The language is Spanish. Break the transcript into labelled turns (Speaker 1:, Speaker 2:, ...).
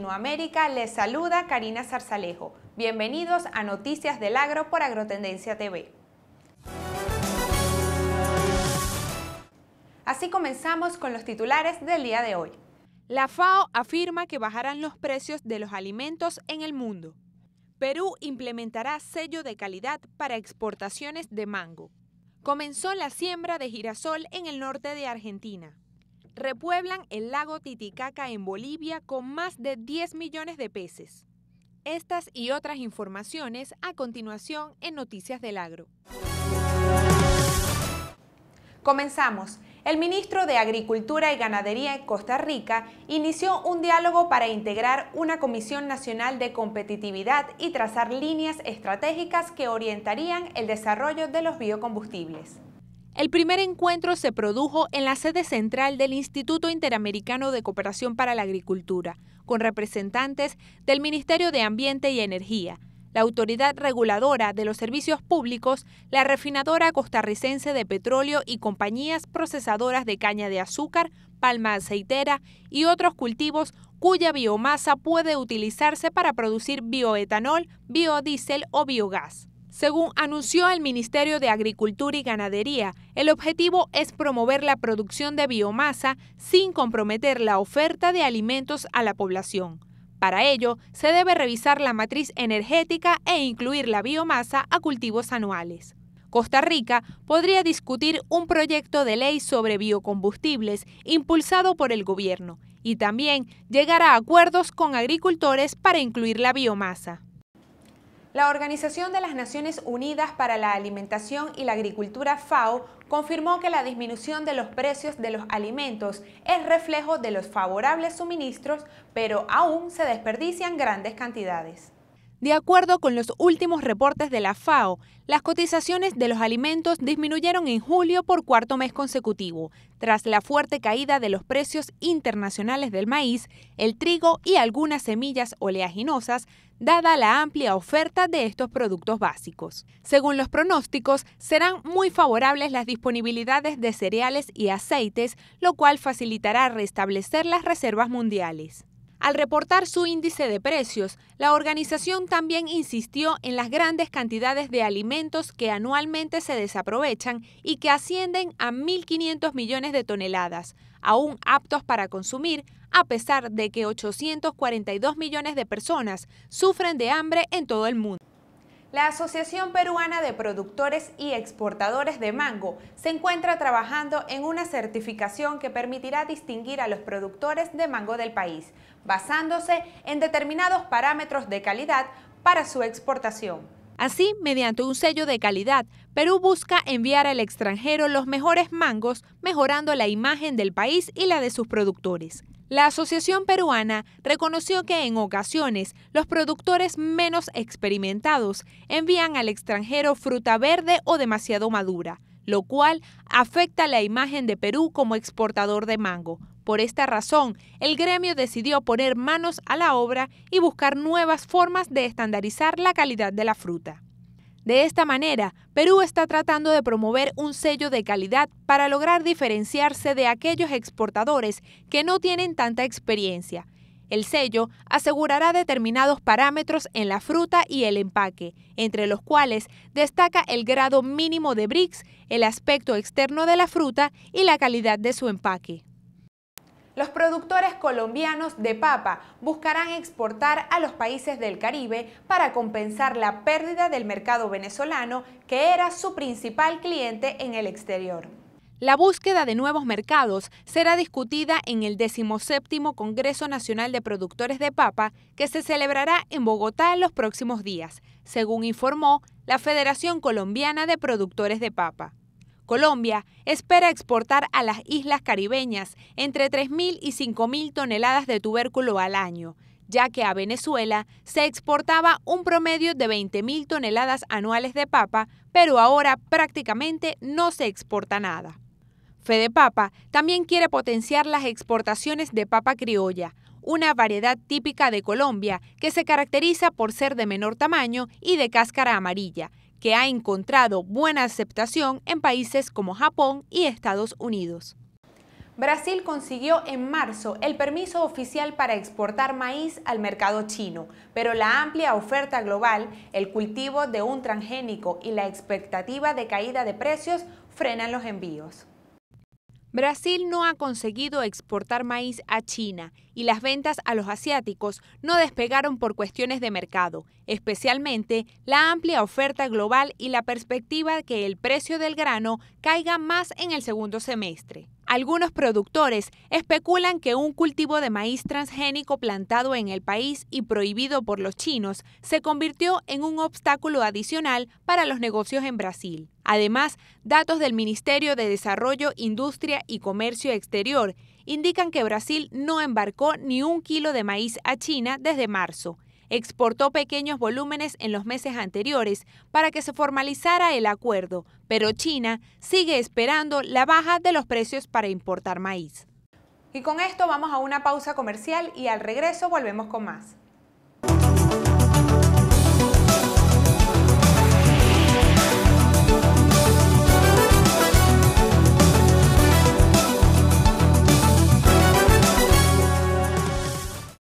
Speaker 1: Latinoamérica, les saluda Karina Zarzalejo. Bienvenidos a Noticias del Agro por Agrotendencia TV. Así comenzamos con los titulares del día de hoy. La FAO afirma que bajarán los precios de los alimentos en el mundo. Perú implementará sello de calidad para exportaciones de mango. Comenzó la siembra de girasol en el norte de Argentina repueblan el lago Titicaca en Bolivia con más de 10 millones de peces. Estas y otras informaciones a continuación en Noticias del Agro. Comenzamos. El ministro de Agricultura y Ganadería en Costa Rica inició un diálogo para integrar una Comisión Nacional de Competitividad y trazar líneas estratégicas que orientarían el desarrollo de los biocombustibles. El primer encuentro se produjo en la sede central del Instituto Interamericano de Cooperación para la Agricultura, con representantes del Ministerio de Ambiente y Energía, la Autoridad Reguladora de los Servicios Públicos, la Refinadora Costarricense de Petróleo y compañías procesadoras de caña de azúcar, palma aceitera y otros cultivos cuya biomasa puede utilizarse para producir bioetanol, biodiesel o biogás. Según anunció el Ministerio de Agricultura y Ganadería, el objetivo es promover la producción de biomasa sin comprometer la oferta de alimentos a la población. Para ello, se debe revisar la matriz energética e incluir la biomasa a cultivos anuales. Costa Rica podría discutir un proyecto de ley sobre biocombustibles impulsado por el gobierno y también llegar a acuerdos con agricultores para incluir la biomasa. La Organización de las Naciones Unidas para la Alimentación y la Agricultura FAO confirmó que la disminución de los precios de los alimentos es reflejo de los favorables suministros, pero aún se desperdician grandes cantidades. De acuerdo con los últimos reportes de la FAO, las cotizaciones de los alimentos disminuyeron en julio por cuarto mes consecutivo, tras la fuerte caída de los precios internacionales del maíz, el trigo y algunas semillas oleaginosas, dada la amplia oferta de estos productos básicos. Según los pronósticos, serán muy favorables las disponibilidades de cereales y aceites, lo cual facilitará restablecer las reservas mundiales. Al reportar su índice de precios, la organización también insistió en las grandes cantidades de alimentos que anualmente se desaprovechan y que ascienden a 1.500 millones de toneladas, aún aptos para consumir, a pesar de que 842 millones de personas sufren de hambre en todo el mundo. La Asociación Peruana de Productores y Exportadores de Mango se encuentra trabajando en una certificación que permitirá distinguir a los productores de mango del país, basándose en determinados parámetros de calidad para su exportación. Así, mediante un sello de calidad, Perú busca enviar al extranjero los mejores mangos, mejorando la imagen del país y la de sus productores. La Asociación Peruana reconoció que en ocasiones los productores menos experimentados envían al extranjero fruta verde o demasiado madura, lo cual afecta la imagen de Perú como exportador de mango. Por esta razón, el gremio decidió poner manos a la obra y buscar nuevas formas de estandarizar la calidad de la fruta. De esta manera, Perú está tratando de promover un sello de calidad para lograr diferenciarse de aquellos exportadores que no tienen tanta experiencia. El sello asegurará determinados parámetros en la fruta y el empaque, entre los cuales destaca el grado mínimo de BRICS, el aspecto externo de la fruta y la calidad de su empaque los productores colombianos de papa buscarán exportar a los países del Caribe para compensar la pérdida del mercado venezolano, que era su principal cliente en el exterior. La búsqueda de nuevos mercados será discutida en el 17 Congreso Nacional de Productores de Papa, que se celebrará en Bogotá en los próximos días, según informó la Federación Colombiana de Productores de Papa. Colombia espera exportar a las islas caribeñas entre 3.000 y 5.000 toneladas de tubérculo al año, ya que a Venezuela se exportaba un promedio de 20.000 toneladas anuales de papa, pero ahora prácticamente no se exporta nada. Fedepapa también quiere potenciar las exportaciones de papa criolla, una variedad típica de Colombia que se caracteriza por ser de menor tamaño y de cáscara amarilla, que ha encontrado buena aceptación en países como Japón y Estados Unidos. Brasil consiguió en marzo el permiso oficial para exportar maíz al mercado chino, pero la amplia oferta global, el cultivo de un transgénico y la expectativa de caída de precios frenan los envíos. Brasil no ha conseguido exportar maíz a China y las ventas a los asiáticos no despegaron por cuestiones de mercado, especialmente la amplia oferta global y la perspectiva que el precio del grano caiga más en el segundo semestre. Algunos productores especulan que un cultivo de maíz transgénico plantado en el país y prohibido por los chinos se convirtió en un obstáculo adicional para los negocios en Brasil. Además, datos del Ministerio de Desarrollo, Industria y Comercio Exterior indican que Brasil no embarcó ni un kilo de maíz a China desde marzo exportó pequeños volúmenes en los meses anteriores para que se formalizara el acuerdo, pero China sigue esperando la baja de los precios para importar maíz. Y con esto vamos a una pausa comercial y al regreso volvemos con más.